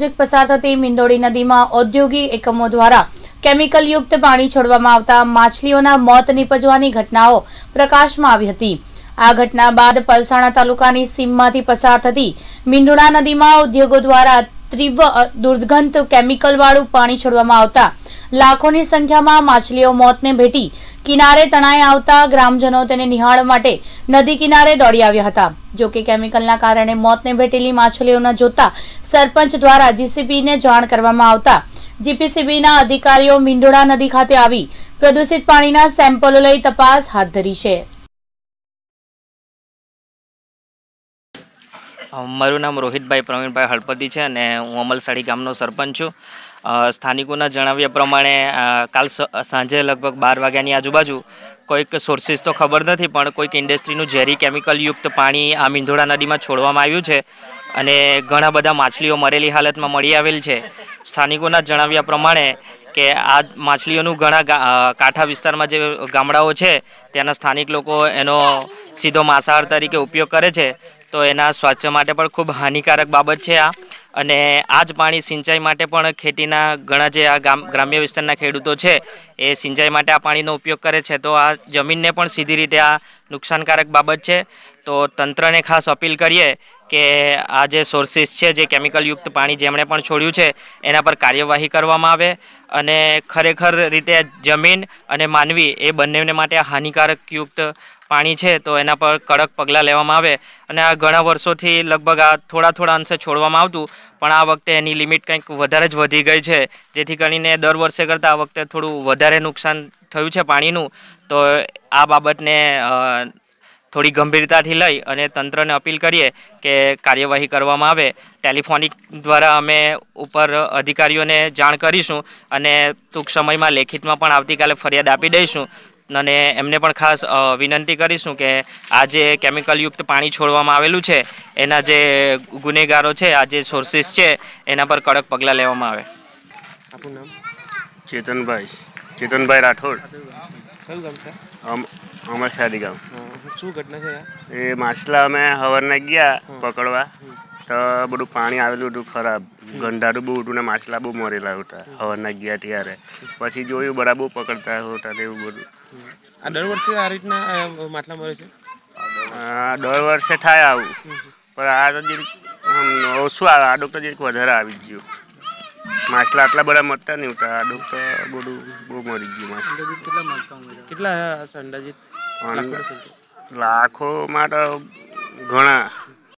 નજીક પસાર થતી મિંદોળી નદીમાં ઔદ્યોગિક એકમો દ્વારા કેમિકલયુક્ત પાણી છોડવામાં આવતા માછલીઓના મોત નીપજવાની ઘટનાઓ પ્રકાશમાં આવી હતી આ ઘટના બાદ પલસાણા તાલુકાની સીમમાંથી પસાર થતી મિંડોળા નદીમાં ઉદ્યોગો દ્વારા તીવ્ર દુર્ગંધ કેમિકલવાળું પાણી છોડવામાં આવતા લાખોની સંખ્યામાં માછલીઓ મોતને ભેટી કિનારે તણાઈ આવતા ગ્રામજનો તેને નિહાળ માટે નદી કિનારે દોડી આવ્યા હતા જો કે કેમિકલના કારણે મોતને ભેટેલી માછલીઓના જોતા સરપંચ દ્વારા જીસીબીને જાણ કરવામાં આવતા જીપીસીબીના અધિકારીઓ મીંડોળા નદી ખાતે આવી પ્રદૂષિત પાણીના સેમ્પલો લઈ તપાસ હાથ ધરી છે મારું નામ રોહિતભાઈ પ્રવીણભાઈ હળપતિ છે અને હું અમલસાડી ગામનો સરપંચ છું સ્થાનિકોના જણાવ્યા પ્રમાણે કાલ સાંજે લગભગ બાર વાગ્યાની આજુબાજુ કોઈક સોર્સિસ તો ખબર નથી પણ કોઈક ઇન્ડસ્ટ્રીનું ઝેરી કેમિકલયુક્ત પાણી આ મીંધોળા નદીમાં છોડવામાં આવ્યું છે અને ઘણા બધા માછલીઓ મરેલી હાલતમાં મળી આવેલ છે સ્થાનિકોના જણાવ્યા પ્રમાણે કે આ માછલીઓનું ઘણા કાંઠા વિસ્તારમાં જે ગામડાઓ છે ત્યાંના સ્થાનિક લોકો એનો સીધો માંસાહાર તરીકે ઉપયોગ કરે છે તો એના સ્વાસ્થ્ય માટે પણ ખૂબ હાનિકારક બાબત છે આ અને આ જ પાણી સિંચાઈ માટે પણ ખેતીના ઘણા જે આ ગ્રામ્ય વિસ્તારના ખેડૂતો છે એ સિંચાઈ માટે આ પાણીનો ઉપયોગ કરે છે તો આ જમીનને પણ સીધી રીતે આ નુકસાનકારક બાબત છે તો તંત્રને ખાસ અપીલ કરીએ કે આ જે સોર્સિસ છે જે કેમિકલયુક્ત પાણી જેમણે પણ છોડ્યું છે એના પર કાર્યવાહી કરવામાં આવે અને ખરેખર રીતે જમીન અને માનવી એ બંનેને માટે હાનિકારક યુક્ત પાણી છે તો એના પર કડક પગલાં લેવામાં આવે અને આ ઘણા વર્ષોથી લગભગ આ થોડા થોડા અંશે છોડવામાં આવતું પણ આ વખતે એની લિમિટ કંઈક વધારે જ વધી ગઈ છે જેથી કરીને દર વર્ષે કરતાં આ વખતે થોડું વધારે નુકસાન થયું છે પાણીનું તો આ બાબતને થોડી ગંભીરતાથી લઈ અને તંત્રને અપીલ કરીએ કે કાર્યવાહી કરવામાં આવે ટેલિફોનિક દ્વારા અમે ઉપર અધિકારીઓને જાણ કરીશું અને ટૂંક સમયમાં લેખિતમાં પણ આવતીકાલે ફરિયાદ આપી દઈશું અને એમને પણ ખાસ વિનંતી કરીશું કે આ જે કેમિકલયુક્ત પાણી છોડવામાં આવેલું છે એના જે ગુનેગારો છે આ જે સોર્સિસ છે એના પર કડક પગલાં લેવામાં આવે આપનું નામ ચેતનભાઈ ચેતનભાઈ રાઠોડ કયું ગામ છે અમરસાદી ગામ શું ઘટના છે એ માછલા અમે હવારને ગયા પકડવા તો બધું પાણી આવેલું હતું ખરાબ ગંધારું બહુ હતું ને માછલા બહુ મરેલા હતા હવરના ગયા ત્યારે પછી જોયું બરાબર પકડતા હતા એવું બધું આ દર વર્ષે આ રીતના માટલા મરે છે દર વર્ષે થાય આવું પણ આ તો જે ઓછું આવે આ ડોક્ટર જે વધારે આવી ગયું માછલા આટલા બધા મળતા નહીં ઉતા આડું તો બધું બહુ મરી ગયું માછલા કેટલા મળતા કેટલા અંદાજિત લાખોમાં તો ઘણા